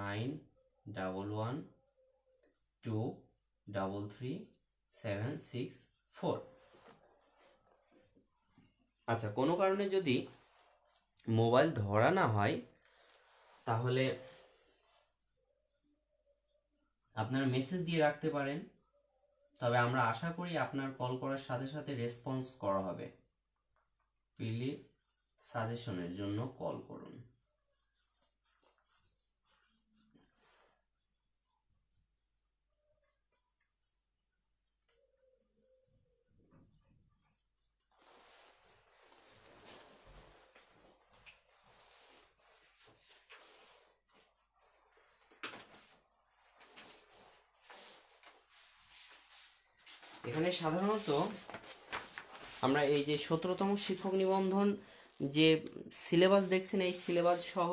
nine double one two double three seven six four আচ্ছা কোনো কারণে যদি mobile ধরা না হয় তাহলে আপনারা মেসেজ দিয়ে রাখতে পারেন তবে আমরা আশা করি আপনার কল করার সাথে সাথে রেসপন্স করা হবে প্লিজ সাজেশনের জন্য কল করুন এখানে সাধারণত আমরা এই যে সতেরোতম শিক্ষক নিবন্ধন যে সিলেবাস দেখছেন এই সিলেবাস সহ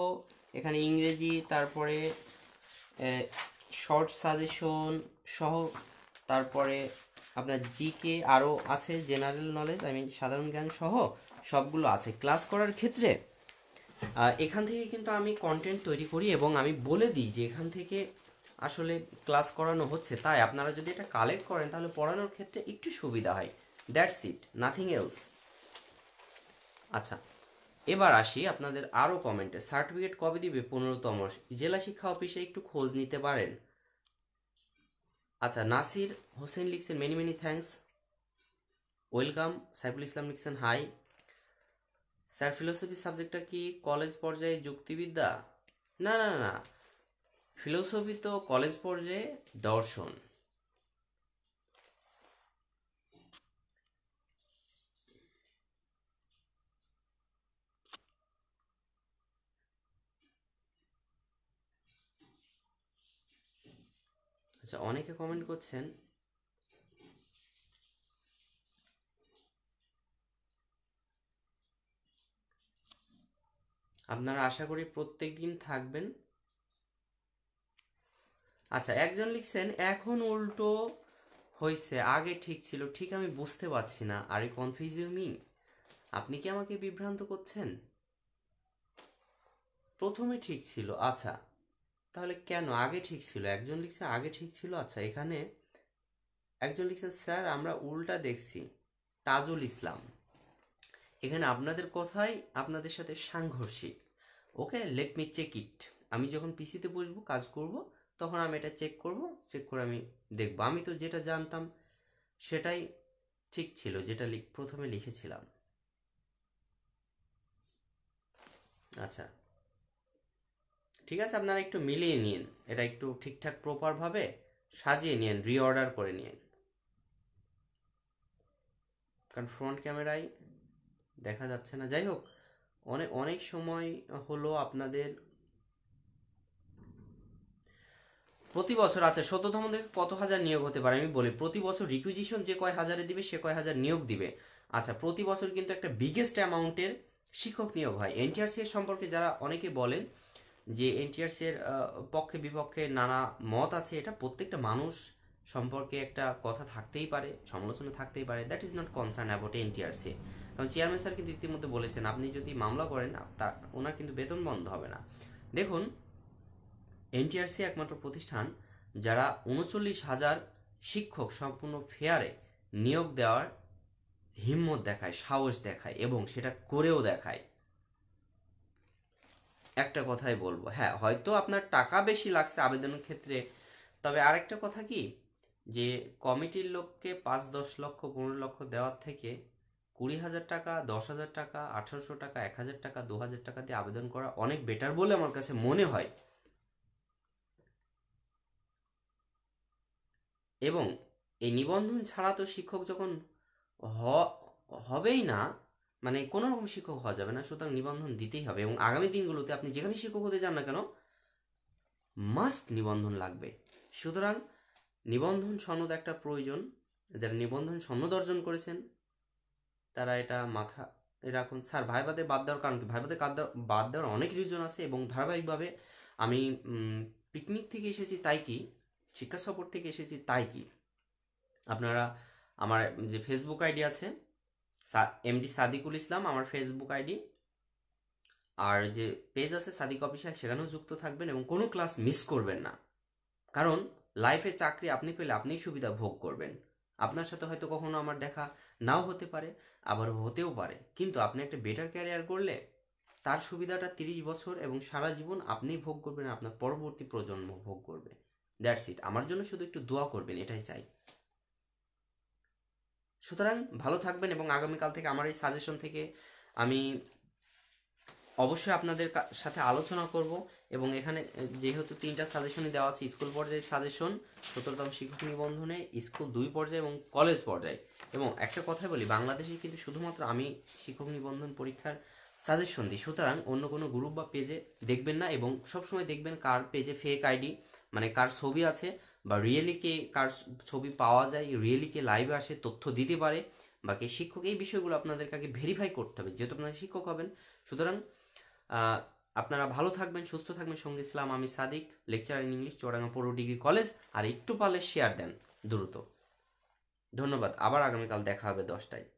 এখানে ইংরেজি তারপরে শর্ট সাজেশন সহ তারপরে আপনার জিকে আরও আছে জেনারেল নলেজ আই মিন সাধারণ জ্ঞান সহ সবগুলো আছে ক্লাস করার ক্ষেত্রে এখান থেকে কিন্তু আমি কন্টেন্ট তৈরি করি এবং আমি বলে দিই যে এখান থেকে আসলে ক্লাস করানো হচ্ছে তাই আপনারা যদি এটা কালেক্ট করেন তাহলে পড়ানোর ক্ষেত্রে একটু সুবিধা হয় দ্যাটস ইট নাথিং এলস আচ্ছা এবার আসি আপনাদের আরও কমেন্টে সার্টিফিকেট কবে দিবে পনেরোতম জেলা শিক্ষা অফিসে একটু খোঁজ নিতে পারেন আচ্ছা নাসির হোসেন লিখছেন many many thanks welcome Saiful Islam লিখছেন হাই স্যার ফিলোসফি সাবজেক্টটা কি কলেজ পর্যায়ে যুক্তিবিদ্যা না না না ফিলোসফি তো কলেজ পর্যায়ে দর্শন আচ্ছা অনেকে কমেন্ট করছেন আপনারা আশা করি প্রত্যেক দিন থাকবেন আচ্ছা একজন লিখছেন এখন উল্টো হয়েছে আগে ঠিক ছিল ঠিক আমি বুঝতে পারছি না আর কনফিউজিং মি আপনি কি আমাকে বিভ্রান্ত করছেন প্রথমে ঠিক ছিল আচ্ছা তাহলে কেন আগে ঠিক ছিল একজন লিখছে আগে ঠিক ছিল আচ্ছা এখানে একজন লিখছে স্যার আমরা উল্টা দেখছি তাজুল ইসলাম এখানে আপনাদের কথাই আপনাদের সাথে সাংঘর্ষিক okay let me check it আমি যখন পিসিতে বসবো কাজ করব তখন আমি এটা চেক করব চেক করে আমি দেখব আমি তো যেটা জানতাম সেটাই ঠিক ছিল যেটা প্রথমে লিখেছিলাম আচ্ছা ঠিক আছে আপনারা একটু মিলিয়ে নিন এটা একটু ঠিকঠাক প্রপারভাবে সাজিয়ে নিন রিঅর্ডার করে নিন কারণ ফ্রন্ট ক্যামেরায় দেখা যাচ্ছে না যাই হোক অনেক অনেক সময় হলো আপনাদের প্রতি বছর আছে সদ্যতম থেকে কত হাজার নিয়োগ হতে পারে আমি বলি প্রতি বছর রিকুইজিশন যে কয় হাজারে দিবে সে কয় হাজার নিয়োগ দিবে আচ্ছা প্রতি বছর কিন্তু একটা বিগেস্ট অ্যামাউন্টের শিক্ষক নিয়োগ হয় এনটিআরসি সম্পর্কে যারা অনেকে বলেন যে এনটিআরসির পক্ষে বিপক্ষে নানা মত আছে এটা প্রত্যেকটা মানুষ সম্পর্কে একটা কথা থাকতেই পারে সমালোচনা থাকতেই পারে that is not concern about NTRC কারণ চেয়ারম্যান স্যার কিন্তু ইতিমধ্যে বলেছেন আপনি যদি মামলা করেন তা ওনার কিন্তু বেতন বন্ধ হবে না দেখুন এনটিআরসি একমাত্র প্রতিষ্ঠান যারা উনচল্লিশ হাজার শিক্ষক সম্পূর্ণ ফেয়ারে নিয়োগ দেওয়ার হিম্মত দেখায় সাহস দেখায় এবং সেটা করেও দেখায় একটা কথাই বলবো হ্যাঁ হয়তো আপনার টাকা বেশি লাগছে আবেদনের ক্ষেত্রে তবে আরেকটা কথা কি যে কমিটির লোককে পাঁচ দশ লক্ষ পনেরো লক্ষ দেওয়ার থেকে কুড়ি হাজার টাকা দশ হাজার টাকা আঠারোশো টাকা এক হাজার টাকা দু হাজার টাকা দিয়ে আবেদন করা অনেক বেটার বলে আমার কাছে মনে হয় এবং এই নিবন্ধন ছাড়া তো শিক্ষক যখন হবেই না মানে কোনো রকম শিক্ষক হওয়া যাবে না সুতরাং নিবন্ধন দিতেই হবে এবং আগামী দিনগুলোতে আপনি যেখানে শিক্ষক হতে যান না কেন মাস্ট নিবন্ধন লাগবে সুতরাং নিবন্ধন সনদ একটা প্রয়োজন যারা নিবন্ধন সনদ অর্জন করেছেন তারা এটা মাথা রাখুন স্যার ভাইবাদে বাদ দেওয়ার কারণ কি কাদ বাদ দেওয়ার অনেক রিজন আছে এবং ধারাবাহিকভাবে আমি পিকনিক থেকে এসেছি তাই কি শিক্ষা সফর থেকে এসেছি তাই কি আপনারা আমার যে ফেসবুক আইডি আছে এমডি সাদিকুল ইসলাম আমার ফেসবুক আইডি আর যে পেজ আছে সাদিক অফিসিয়াল সেখানেও যুক্ত থাকবেন এবং কোনো ক্লাস মিস করবেন না কারণ লাইফে চাকরি আপনি পেলে আপনিই সুবিধা ভোগ করবেন আপনার সাথে হয়তো কখনো আমার দেখা নাও হতে পারে আবার হতেও পারে কিন্তু আপনি একটা বেটার ক্যারিয়ার করলে তার সুবিধাটা তিরিশ বছর এবং সারা জীবন আপনিই ভোগ করবেন আপনার পরবর্তী প্রজন্ম ভোগ করবে দ্যাটস ইট আমার জন্য শুধু একটু দোয়া করবেন এটাই চাই সুতরাং ভালো থাকবেন এবং আগামীকাল থেকে আমার এই সাজেশন থেকে আমি অবশ্যই আপনাদের সাথে আলোচনা করব এবং এখানে যেহেতু তিনটা সাজেশনই দেওয়া আছে স্কুল পর্যায়ে সাজেশন সতেরোতম শিক্ষক নিবন্ধনে স্কুল দুই পর্যায়ে এবং কলেজ পর্যায়ে এবং একটা কথাই বলি বাংলাদেশে কিন্তু শুধুমাত্র আমি শিক্ষক নিবন্ধন পরীক্ষার সাজেশন দিই সুতরাং অন্য কোনো গ্রুপ বা পেজে দেখবেন না এবং সবসময় দেখবেন কার পেজে ফেক আইডি মানে কার ছবি আছে বা রিয়েলি কে কার ছবি পাওয়া যায় রিয়েলি কে লাইভে আসে তথ্য দিতে পারে বা কে শিক্ষক এই বিষয়গুলো আপনাদেরকে আগে ভেরিফাই করতে হবে যেহেতু আপনারা শিক্ষক হবেন সুতরাং আপনারা ভালো থাকবেন সুস্থ থাকবেন সঙ্গে ইসলাম আমি Sadiq lecture in English Chouranga পৌর ডিগ্রি কলেজ আর একটু পালে শেয়ার দেন দ্রুত ধন্যবাদ আবার আগামীকাল দেখা হবে দশটায়